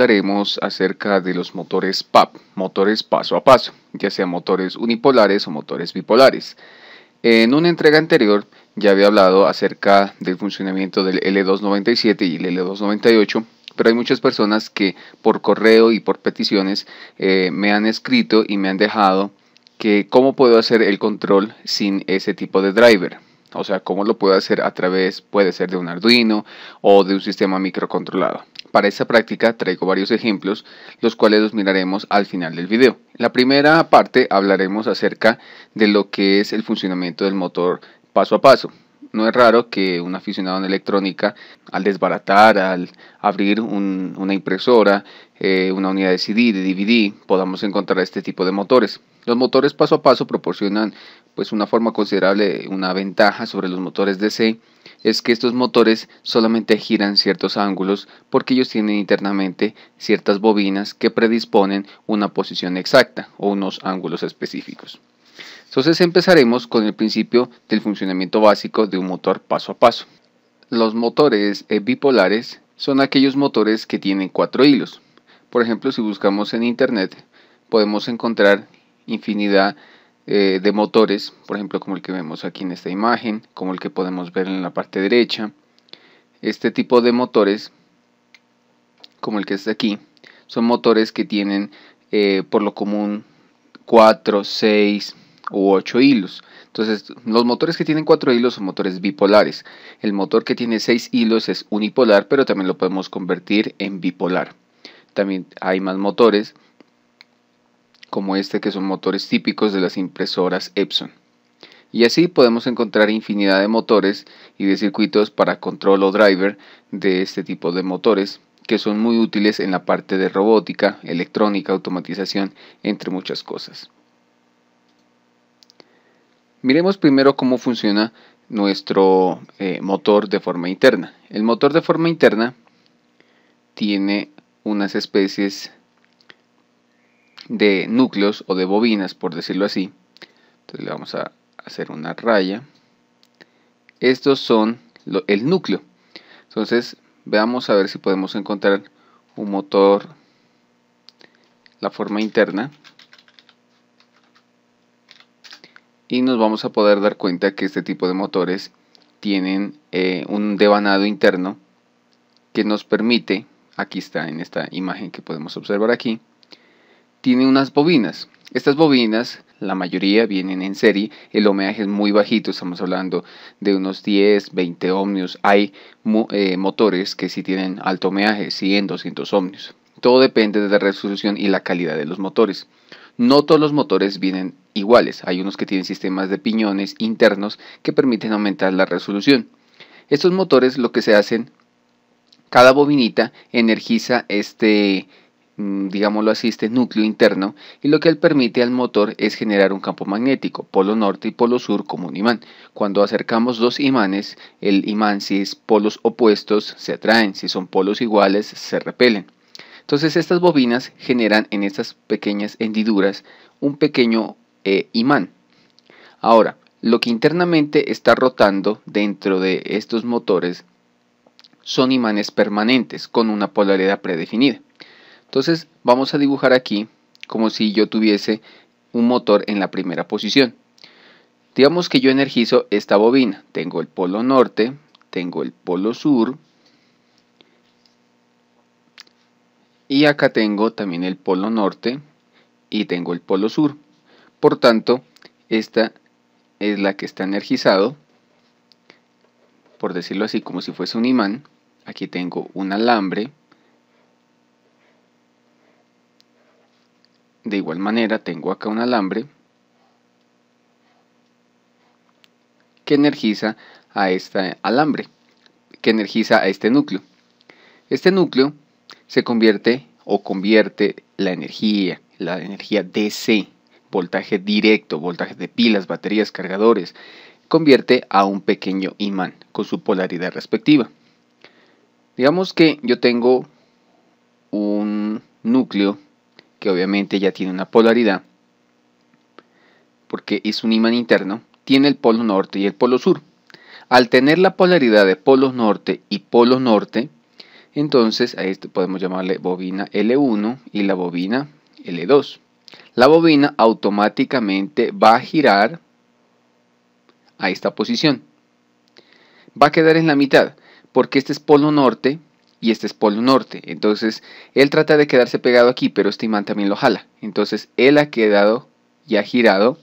hablaremos acerca de los motores PAP, motores paso a paso, ya sean motores unipolares o motores bipolares. En una entrega anterior ya había hablado acerca del funcionamiento del L297 y el L298, pero hay muchas personas que por correo y por peticiones eh, me han escrito y me han dejado que cómo puedo hacer el control sin ese tipo de driver. O sea, cómo lo puedo hacer a través, puede ser de un Arduino o de un sistema microcontrolado. Para esta práctica traigo varios ejemplos, los cuales los miraremos al final del video. En la primera parte hablaremos acerca de lo que es el funcionamiento del motor paso a paso. No es raro que un aficionado en electrónica, al desbaratar, al abrir una impresora, eh, una unidad de CD, de DVD, podamos encontrar este tipo de motores. Los motores paso a paso proporcionan pues una forma considerable, una ventaja sobre los motores DC es que estos motores solamente giran ciertos ángulos porque ellos tienen internamente ciertas bobinas que predisponen una posición exacta o unos ángulos específicos. Entonces empezaremos con el principio del funcionamiento básico de un motor paso a paso. Los motores eh, bipolares son aquellos motores que tienen cuatro hilos. Por ejemplo, si buscamos en internet podemos encontrar infinidad eh, de motores, por ejemplo como el que vemos aquí en esta imagen, como el que podemos ver en la parte derecha. Este tipo de motores, como el que está aquí, son motores que tienen eh, por lo común 4, 6 u 8 hilos. Entonces, los motores que tienen 4 hilos son motores bipolares. El motor que tiene 6 hilos es unipolar, pero también lo podemos convertir en bipolar. También hay más motores como este que son motores típicos de las impresoras Epson. Y así podemos encontrar infinidad de motores y de circuitos para control o driver de este tipo de motores que son muy útiles en la parte de robótica, electrónica, automatización, entre muchas cosas. Miremos primero cómo funciona nuestro eh, motor de forma interna. El motor de forma interna tiene unas especies de núcleos o de bobinas, por decirlo así. Entonces le vamos a hacer una raya. Estos son el núcleo. Entonces veamos a ver si podemos encontrar un motor, la forma interna. Y nos vamos a poder dar cuenta que este tipo de motores tienen eh, un devanado interno que nos permite, aquí está en esta imagen que podemos observar aquí, tiene unas bobinas. Estas bobinas, la mayoría vienen en serie, el homenaje es muy bajito, estamos hablando de unos 10, 20 ohmios. Hay eh, motores que sí tienen alto homenaje, 100, 200 ohmios. Todo depende de la resolución y la calidad de los motores. No todos los motores vienen iguales, hay unos que tienen sistemas de piñones internos que permiten aumentar la resolución. Estos motores lo que se hacen, cada bobinita energiza este Mm, digámoslo así, este núcleo interno y lo que él permite al motor es generar un campo magnético, polo norte y polo sur como un imán. Cuando acercamos dos imanes, el imán si es polos opuestos se atraen, si son polos iguales se repelen. Entonces estas bobinas generan en estas pequeñas hendiduras un pequeño eh, imán. Ahora, lo que internamente está rotando dentro de estos motores son imanes permanentes con una polaridad predefinida. Entonces vamos a dibujar aquí como si yo tuviese un motor en la primera posición. Digamos que yo energizo esta bobina. Tengo el polo norte, tengo el polo sur y acá tengo también el polo norte y tengo el polo sur. Por tanto, esta es la que está energizado, por decirlo así, como si fuese un imán. Aquí tengo un alambre de igual manera tengo acá un alambre que energiza a este alambre, que energiza a este núcleo. Este núcleo se convierte o convierte la energía, la energía DC, voltaje directo, voltaje de pilas, baterías, cargadores, convierte a un pequeño imán con su polaridad respectiva. Digamos que yo tengo un núcleo que obviamente ya tiene una polaridad, porque es un imán interno, tiene el polo norte y el polo sur. Al tener la polaridad de polo norte y polo norte, entonces a esto podemos llamarle bobina L1 y la bobina L2. La bobina automáticamente va a girar a esta posición. Va a quedar en la mitad, porque este es polo norte y este es polo norte. Entonces, él trata de quedarse pegado aquí, pero este imán también lo jala. Entonces, él ha quedado y ha girado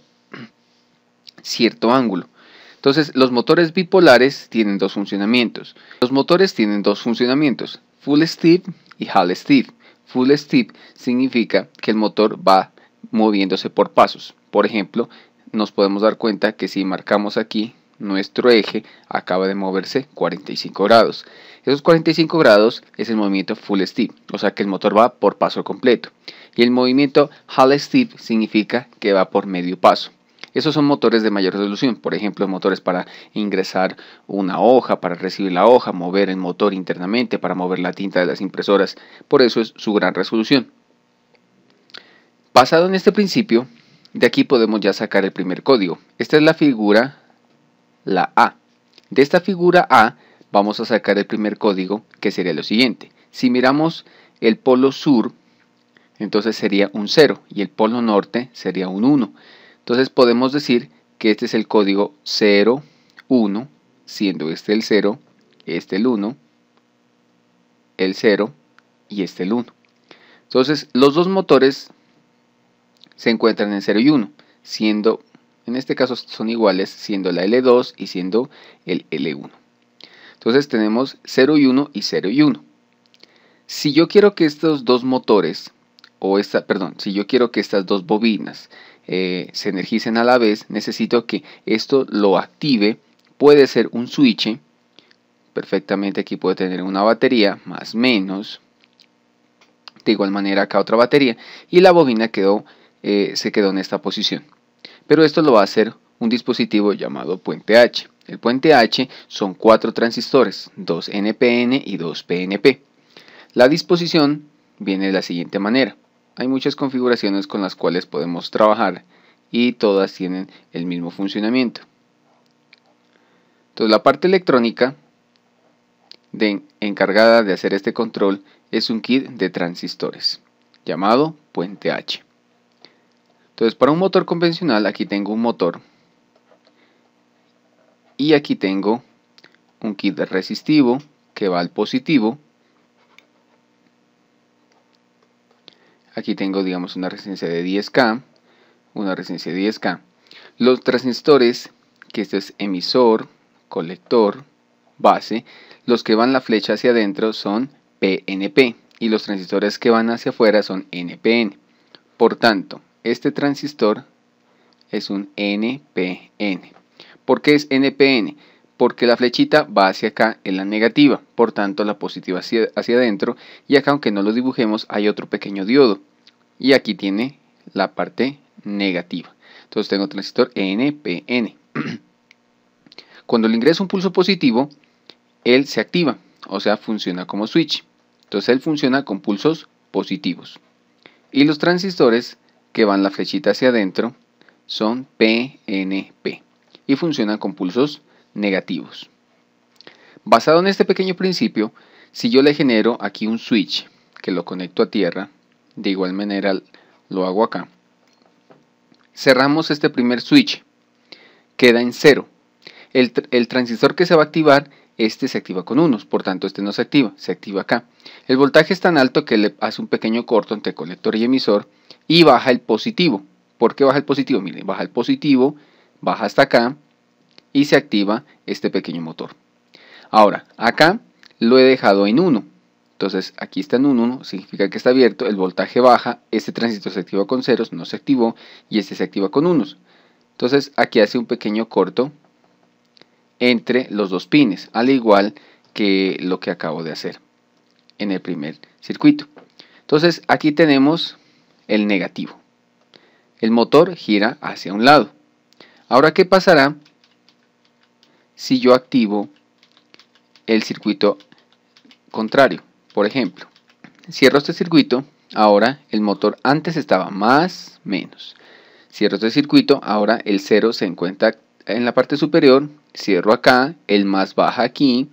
cierto ángulo. Entonces, los motores bipolares tienen dos funcionamientos. Los motores tienen dos funcionamientos, full steep y half steep. Full steep significa que el motor va moviéndose por pasos. Por ejemplo, nos podemos dar cuenta que si marcamos aquí nuestro eje acaba de moverse 45 grados. Esos 45 grados es el movimiento full step o sea que el motor va por paso completo. Y el movimiento half step significa que va por medio paso. Esos son motores de mayor resolución, por ejemplo, motores para ingresar una hoja, para recibir la hoja, mover el motor internamente, para mover la tinta de las impresoras. Por eso es su gran resolución. Basado en este principio, de aquí podemos ya sacar el primer código. Esta es la figura la A. De esta figura A vamos a sacar el primer código que sería lo siguiente. Si miramos el polo sur, entonces sería un 0 y el polo norte sería un 1. Entonces podemos decir que este es el código 0, 1, siendo este el 0, este el 1, el 0 y este el 1. Entonces los dos motores se encuentran en 0 y 1, siendo en este caso son iguales siendo la L2 y siendo el L1. Entonces tenemos 0 y 1 y 0 y 1. Si yo quiero que estos dos motores, o esta, perdón, si yo quiero que estas dos bobinas eh, se energicen a la vez, necesito que esto lo active. Puede ser un switch, perfectamente aquí puede tener una batería, más menos. De igual manera acá otra batería y la bobina quedó, eh, se quedó en esta posición pero esto lo va a hacer un dispositivo llamado puente H. El puente H son cuatro transistores, dos NPN y dos PNP. La disposición viene de la siguiente manera. Hay muchas configuraciones con las cuales podemos trabajar y todas tienen el mismo funcionamiento. Entonces la parte electrónica encargada de hacer este control es un kit de transistores llamado puente H. Entonces, para un motor convencional, aquí tengo un motor. Y aquí tengo un kit resistivo que va al positivo. Aquí tengo, digamos, una resistencia de 10K, una resistencia de 10K. Los transistores, que este es emisor, colector, base, los que van la flecha hacia adentro son PNP y los transistores que van hacia afuera son NPN. Por tanto, este transistor es un NPN. ¿Por qué es NPN? Porque la flechita va hacia acá en la negativa, por tanto la positiva hacia, adentro y acá aunque no lo dibujemos hay otro pequeño diodo y aquí tiene la parte negativa. Entonces tengo transistor NPN. Cuando le ingreso un pulso positivo, él se activa, o sea, funciona como switch. Entonces él funciona con pulsos positivos. Y los transistores que van la flechita hacia adentro son PNP y funcionan con pulsos negativos. Basado en este pequeño principio, si yo le genero aquí un switch que lo conecto a tierra, de igual manera lo hago acá, cerramos este primer switch, queda en cero El, el, transistor que se va a activar, este se activa con unos, por tanto este no se activa, se activa acá. El voltaje es tan alto que le hace un pequeño corto entre colector y emisor y baja el positivo. ¿Por qué baja el positivo? Miren, baja el positivo, baja hasta acá y se activa este pequeño motor. Ahora, acá lo he dejado en 1. Entonces aquí está en un 1, significa que está abierto, el voltaje baja, este tránsito se activa con ceros, no se activó, y este se activa con unos. Entonces aquí hace un pequeño corto entre los dos pines, al igual que lo que acabo de hacer en el primer circuito. Entonces aquí tenemos el negativo. El motor gira hacia un lado. Ahora, ¿qué pasará si yo activo el circuito contrario? Por ejemplo, cierro este circuito, ahora el motor antes estaba más, menos. Cierro este circuito, ahora el 0 se encuentra en la parte superior, cierro acá, el más baja aquí,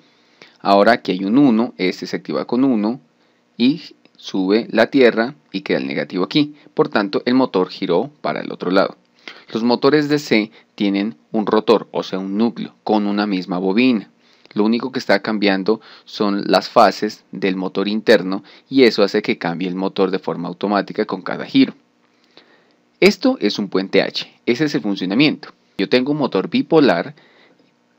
ahora aquí hay un 1, este se activa con 1 y sube la tierra y queda el negativo aquí. Por tanto, el motor giró para el otro lado. Los motores de C tienen un rotor, o sea, un núcleo, con una misma bobina. Lo único que está cambiando son las fases del motor interno y eso hace que cambie el motor de forma automática con cada giro. Esto es un puente H, ese es el funcionamiento. Yo tengo un motor bipolar,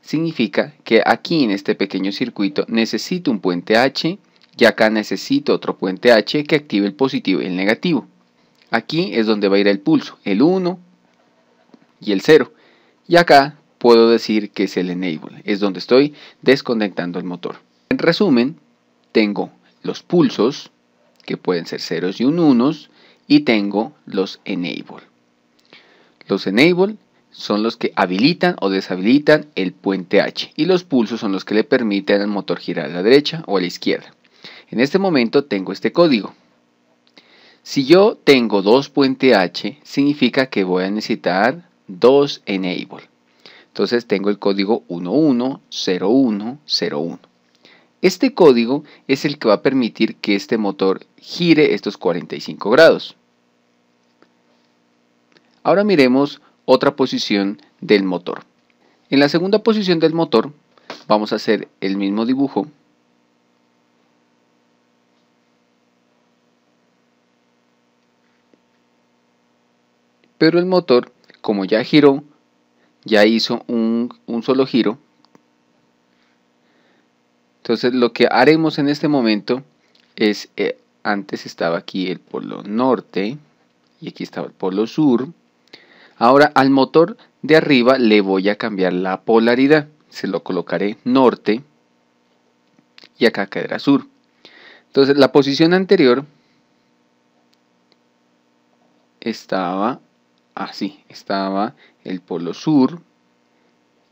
significa que aquí en este pequeño circuito necesito un puente H y acá necesito otro puente H que active el positivo y el negativo. Aquí es donde va a ir el pulso, el 1 y el 0. Y acá puedo decir que es el enable, es donde estoy desconectando el motor. En resumen, tengo los pulsos, que pueden ser ceros y un unos, y tengo los enable. Los enable son los que habilitan o deshabilitan el puente H y los pulsos son los que le permiten al motor girar a la derecha o a la izquierda. En este momento tengo este código. Si yo tengo dos puente H, significa que voy a necesitar dos enable. Entonces tengo el código 110101. Este código es el que va a permitir que este motor gire estos 45 grados. Ahora miremos otra posición del motor. En la segunda posición del motor vamos a hacer el mismo dibujo, Pero el motor, como ya giró, ya hizo un, solo giro. Entonces lo que haremos en este momento es, eh, antes estaba aquí el polo norte y aquí estaba el polo sur. Ahora al motor de arriba le voy a cambiar la polaridad. Se lo colocaré norte y acá quedará sur. Entonces la posición anterior estaba así, estaba el polo sur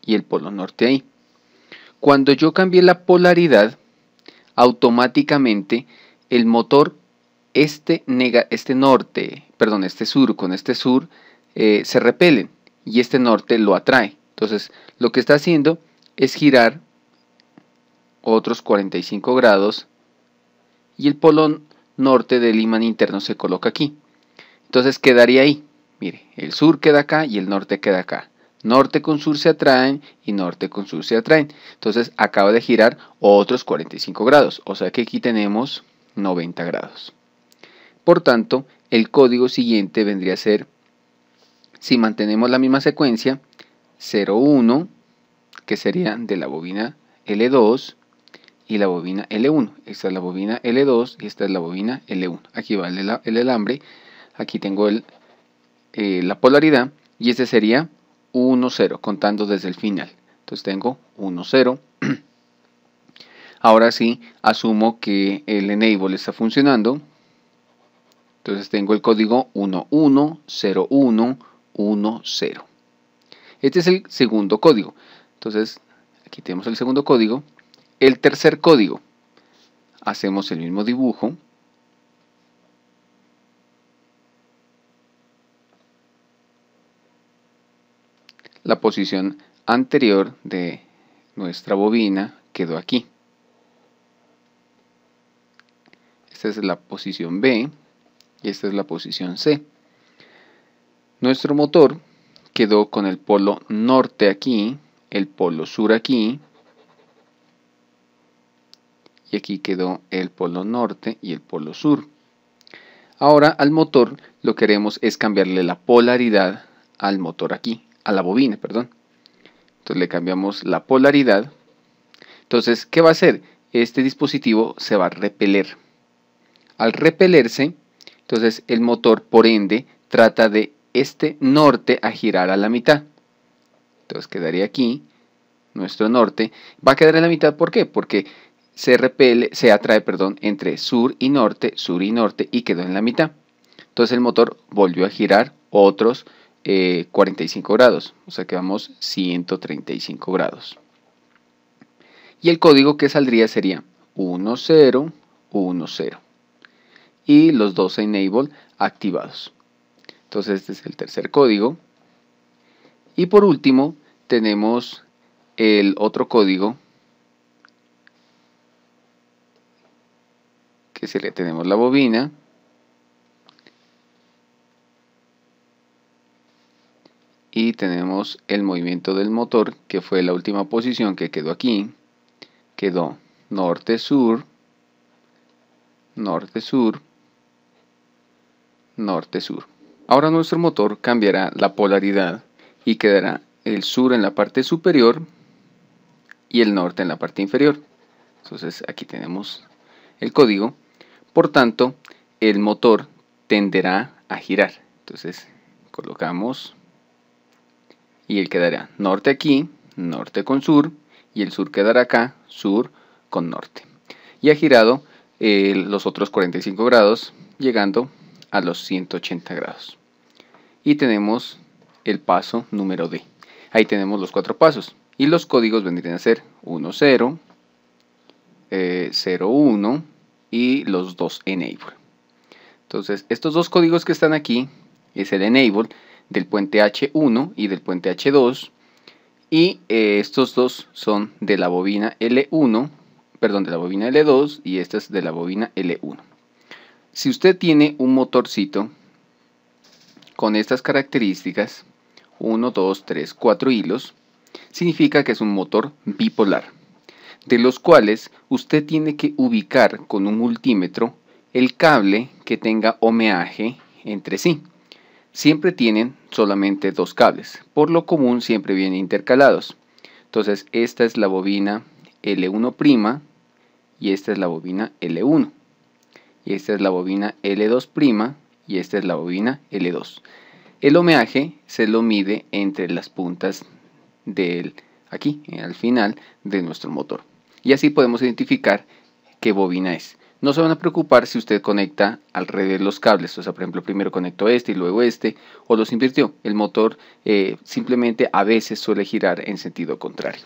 y el polo norte ahí. Cuando yo cambié la polaridad, automáticamente el motor este, nega, este norte, perdón, este sur con este sur eh, se repelen y este norte lo atrae. Entonces, lo que está haciendo es girar otros 45 grados y el polo norte del imán interno se coloca aquí. Entonces quedaría ahí. Mire, el sur queda acá y el norte queda acá. Norte con sur se atraen y norte con sur se atraen. Entonces acaba de girar otros 45 grados. O sea que aquí tenemos 90 grados. Por tanto, el código siguiente vendría a ser, si mantenemos la misma secuencia, 01, que serían de la bobina L2 y la bobina L1. Esta es la bobina L2 y esta es la bobina L1. Aquí va el, el alambre. Aquí tengo el, eh, la polaridad y ese sería 1, 0, contando desde el final. Entonces tengo 1, 0. Ahora sí, asumo que el enable está funcionando. Entonces tengo el código 1, 1, 1, 1, 0, 0 Este es el segundo código. Entonces, aquí tenemos el segundo código. El tercer código. Hacemos el mismo dibujo. la posición anterior de nuestra bobina quedó aquí. Esta es la posición B y esta es la posición C. Nuestro motor quedó con el polo norte aquí, el polo sur aquí, y aquí quedó el polo norte y el polo sur. Ahora al motor lo que queremos es cambiarle la polaridad al motor aquí a la bobina, perdón. Entonces le cambiamos la polaridad. Entonces, ¿qué va a hacer? Este dispositivo se va a repeler. Al repelerse, entonces el motor, por ende, trata de este norte a girar a la mitad. Entonces quedaría aquí, nuestro norte. Va a quedar en la mitad, ¿por qué? Porque se repele, se atrae, perdón, entre sur y norte, sur y norte, y quedó en la mitad. Entonces el motor volvió a girar otros 45 eh, grados, o sea que vamos 135 grados. Y el código que saldría sería 1010 y los dos enable activados. Entonces este es el tercer código. Y por último tenemos el otro código que sería tenemos la bobina y tenemos el movimiento del motor que fue la última posición que quedó aquí quedó norte-sur norte-sur norte-sur ahora nuestro motor cambiará la polaridad y quedará el sur en la parte superior y el norte en la parte inferior entonces aquí tenemos el código por tanto el motor tenderá a girar entonces colocamos y él quedará norte aquí, norte con sur, y el sur quedará acá, sur con norte. Y ha girado eh, los otros 45 grados, llegando a los 180 grados. Y tenemos el paso número D. Ahí tenemos los cuatro pasos. Y los códigos vendrían a ser 1, 0, 0, 1 y los dos enable. Entonces, estos dos códigos que están aquí es el enable del puente H1 y del puente H2 y eh, estos dos son de la bobina L1, perdón, de la bobina L2 y esta es de la bobina L1. Si usted tiene un motorcito con estas características, 1, 2, 3, 4 hilos, significa que es un motor bipolar, de los cuales usted tiene que ubicar con un multímetro el cable que tenga homeaje entre sí siempre tienen solamente dos cables, por lo común siempre vienen intercalados. Entonces esta es la bobina L1' y esta es la bobina L1. Y esta es la bobina L2' y esta es la bobina L2. El homeaje se lo mide entre las puntas del aquí, al final de nuestro motor. Y así podemos identificar qué bobina es no se van a preocupar si usted conecta alrededor de los cables, o sea, por ejemplo, primero conectó este y luego este, o los invirtió. El motor eh, simplemente a veces suele girar en sentido contrario.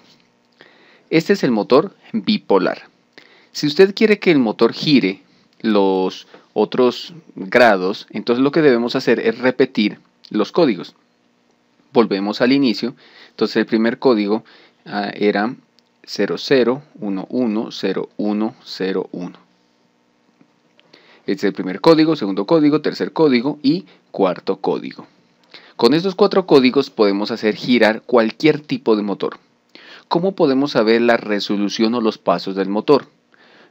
Este es el motor bipolar. Si usted quiere que el motor gire los otros grados, entonces lo que debemos hacer es repetir los códigos. Volvemos al inicio. Entonces el primer código ah, era 00110101. Este es el primer código, segundo código, tercer código y cuarto código. Con estos cuatro códigos podemos hacer girar cualquier tipo de motor. ¿Cómo podemos saber la resolución o los pasos del motor?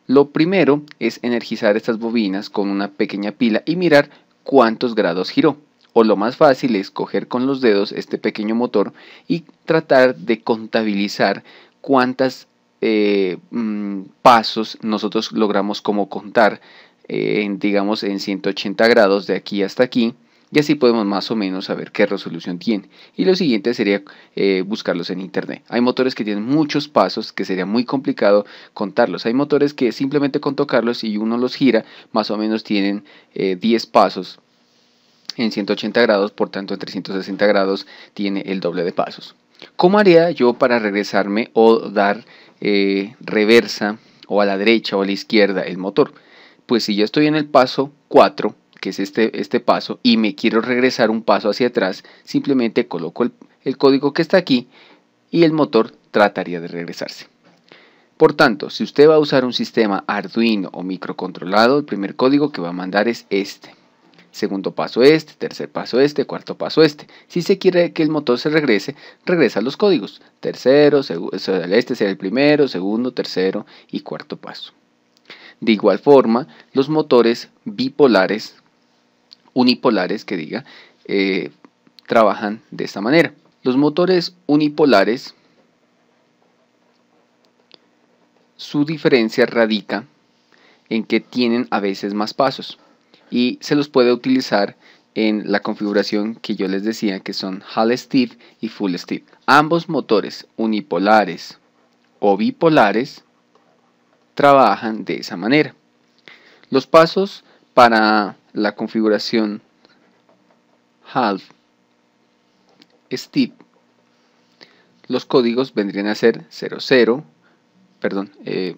Lo primero es energizar estas bobinas con una pequeña pila y mirar cuántos grados giró. O lo más fácil es coger con los dedos este pequeño motor y tratar de contabilizar cuántos eh, mm, pasos nosotros logramos como contar en, digamos en 180 grados de aquí hasta aquí y así podemos más o menos saber qué resolución tiene. Y lo siguiente sería eh, buscarlos en internet. Hay motores que tienen muchos pasos que sería muy complicado contarlos. Hay motores que simplemente con tocarlos y uno los gira, más o menos tienen 10 eh, pasos en 180 grados, por tanto en 360 grados tiene el doble de pasos. ¿Cómo haría yo para regresarme o dar eh, reversa o a la derecha o a la izquierda el motor? pues si yo estoy en el paso 4, que es este, este paso, y me quiero regresar un paso hacia atrás, simplemente coloco el, el código que está aquí y el motor trataría de regresarse. Por tanto, si usted va a usar un sistema Arduino o microcontrolado, el primer código que va a mandar es este. Segundo paso este, tercer paso este, cuarto paso este. Si se quiere que el motor se regrese, regresa los códigos. Tercero, este será el primero, segundo, tercero y cuarto paso. De igual forma, los motores bipolares, unipolares que diga, eh, trabajan de esta manera. Los motores unipolares, su diferencia radica en que tienen a veces más pasos y se los puede utilizar en la configuración que yo les decía que son Hall Steve y Full Steve. Ambos motores unipolares o bipolares trabajan de esa manera. Los pasos para la configuración half step los códigos vendrían a ser 00 perdón eh,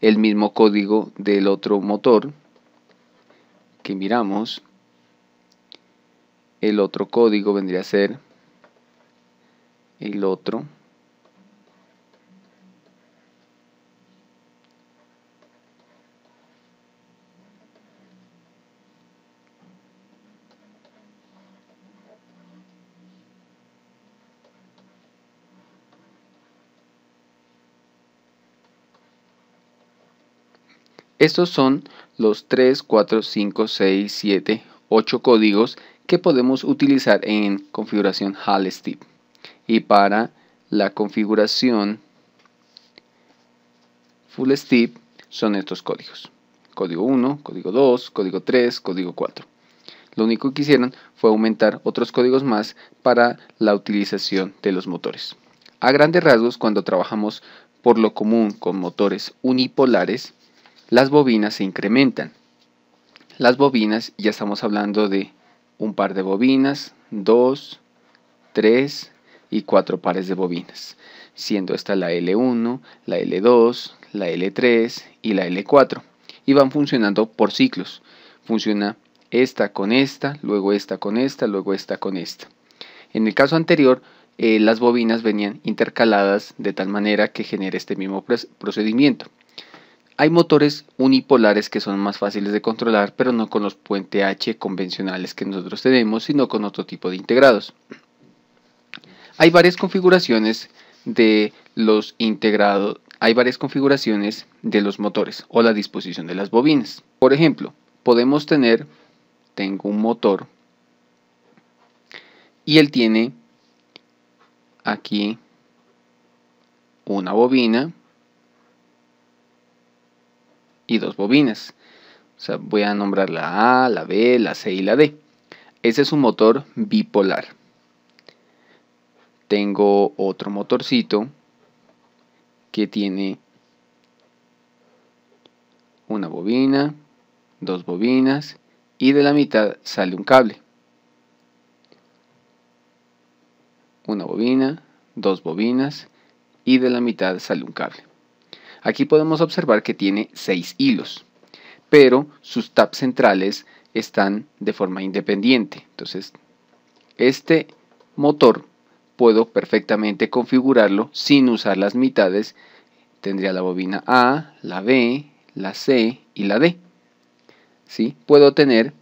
el mismo código del otro motor que miramos el otro código vendría a ser el otro Estos son los 3, 4, 5, 6, 7, 8 códigos que podemos utilizar en configuración hall Steve y para la configuración full step son estos códigos. Código 1, código 2, código 3, código 4. Lo único que hicieron fue aumentar otros códigos más para la utilización de los motores. A grandes rasgos, cuando trabajamos por lo común con motores unipolares, las bobinas se incrementan. Las bobinas, ya estamos hablando de un par de bobinas, dos, tres, y cuatro pares de bobinas, siendo esta la L1, la L2, la L3 y la L4, y van funcionando por ciclos. Funciona esta con esta, luego esta con esta, luego esta con esta. En el caso anterior, eh, las bobinas venían intercaladas de tal manera que genera este mismo procedimiento. Hay motores unipolares que son más fáciles de controlar, pero no con los puente H convencionales que nosotros tenemos, sino con otro tipo de integrados. Hay varias configuraciones de los integrados, hay varias configuraciones de los motores o la disposición de las bobinas. Por ejemplo, podemos tener, tengo un motor y él tiene aquí una bobina y dos bobinas. voy a nombrar la A, la B, la C y la D. Ese es un motor bipolar tengo otro motorcito que tiene una bobina, dos bobinas y de la mitad sale un cable. Una bobina, dos bobinas y de la mitad sale un cable. Aquí podemos observar que tiene seis hilos, pero sus tabs centrales están de forma independiente. Entonces, este motor puedo perfectamente configurarlo sin usar las mitades. Tendría la bobina A, la B, la C y la D. ¿Sí? Puedo tener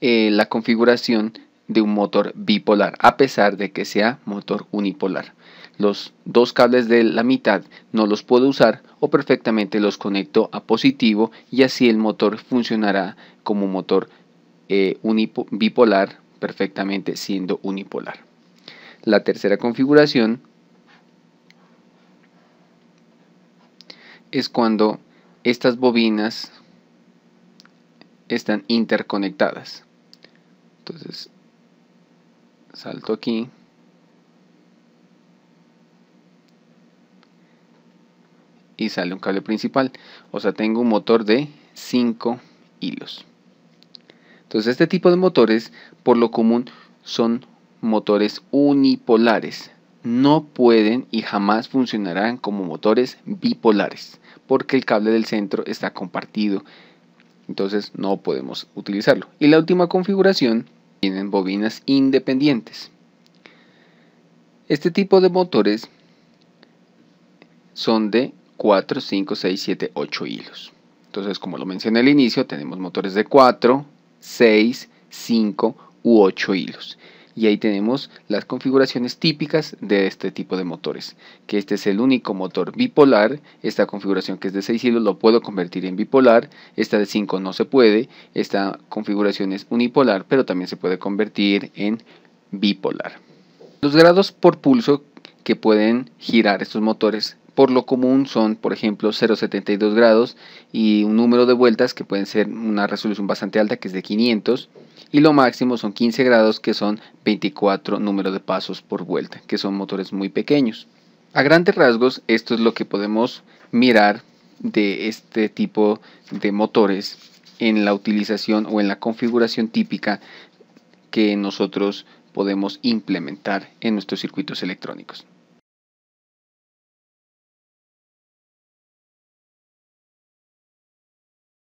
eh, la configuración de un motor bipolar, a pesar de que sea motor unipolar. Los dos cables de la mitad no los puedo usar o perfectamente los conecto a positivo y así el motor funcionará como motor eh, bipolar perfectamente siendo unipolar. La tercera configuración es cuando estas bobinas están interconectadas. Entonces, salto aquí. Y sale un cable principal. O sea, tengo un motor de 5 hilos. Entonces, este tipo de motores, por lo común, son motores unipolares. No pueden y jamás funcionarán como motores bipolares porque el cable del centro está compartido. Entonces no podemos utilizarlo. Y la última configuración tienen bobinas independientes. Este tipo de motores son de 4, 5, 6, 7, 8 hilos. Entonces, como lo mencioné al inicio, tenemos motores de 4, 6, 5 u 8 hilos y ahí tenemos las configuraciones típicas de este tipo de motores que este es el único motor bipolar esta configuración que es de 6 hilos lo puedo convertir en bipolar esta de 5 no se puede esta configuración es unipolar pero también se puede convertir en bipolar los grados por pulso que pueden girar estos motores por lo común son, por ejemplo, 0,72 grados y un número de vueltas que pueden ser una resolución bastante alta que es de 500 y lo máximo son 15 grados que son 24 números de pasos por vuelta, que son motores muy pequeños. A grandes rasgos, esto es lo que podemos mirar de este tipo de motores en la utilización o en la configuración típica que nosotros podemos implementar en nuestros circuitos electrónicos.